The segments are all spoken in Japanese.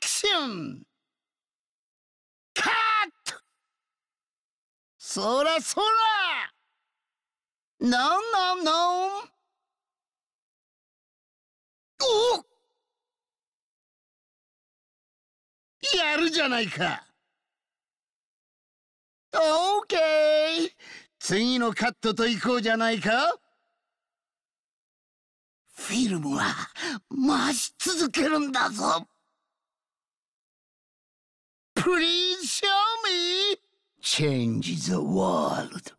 クションカットそらそらノンノンノンおやるじゃないかオーケー次のカットとこうじゃないかフィルムは回し続けるんだぞ Please show me! Change the world.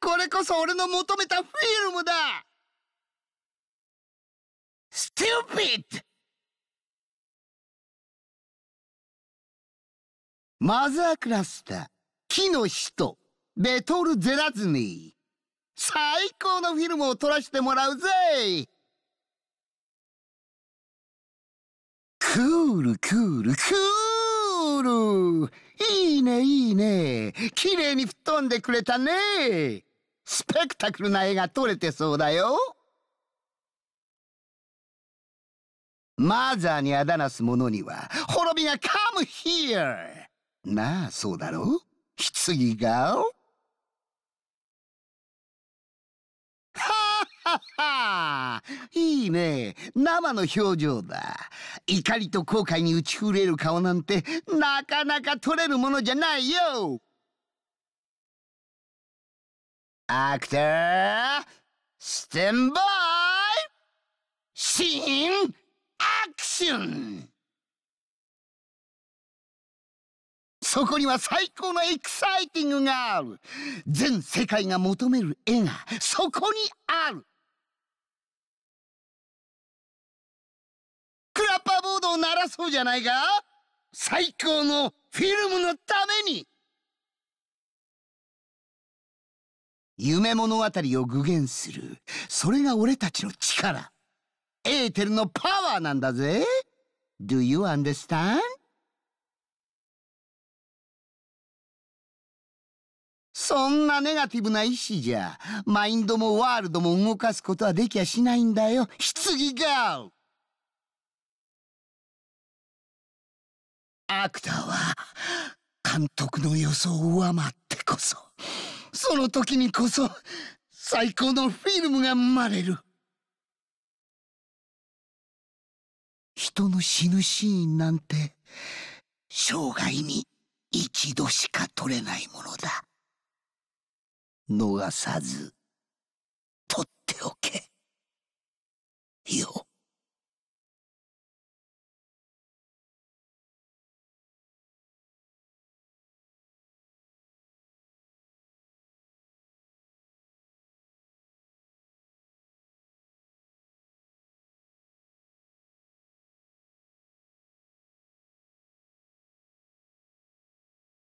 これこそ俺の求めたフィルムだ Stupid! マザークラスター、木の使ベトル・ゼラズニー。最高のフィルムを撮らせてもらうぜクール、クール、クールいいね、いいね。綺麗に吹っ飛んでくれたね。スペクタクルな絵が撮れてそうだよ。マザーにあだなす者には、滅びがカムヒ e なあ、そうだろう棺がはははいいね生の表情だ怒りと後悔に打ち震える顔なんてなかなか取れるものじゃないよアクターステンバイシーンアクションそこには最高のエキサイティングがある全世界が求める絵がそこにあるクラッパーボードを鳴らそうじゃないか最高のフィルムのために夢物語を具現するそれが俺たちの力エーテルのパワーなんだぜ Do you understand? そんなネガティブな意志じゃ、マインドもワールドも動かすことはできやしないんだよ、棺がアクターは、監督の予想を上回ってこそ、その時にこそ、最高のフィルムが生まれる。人の死ぬシーンなんて、生涯に一度しか撮れないものだ。逃さず取っておけよ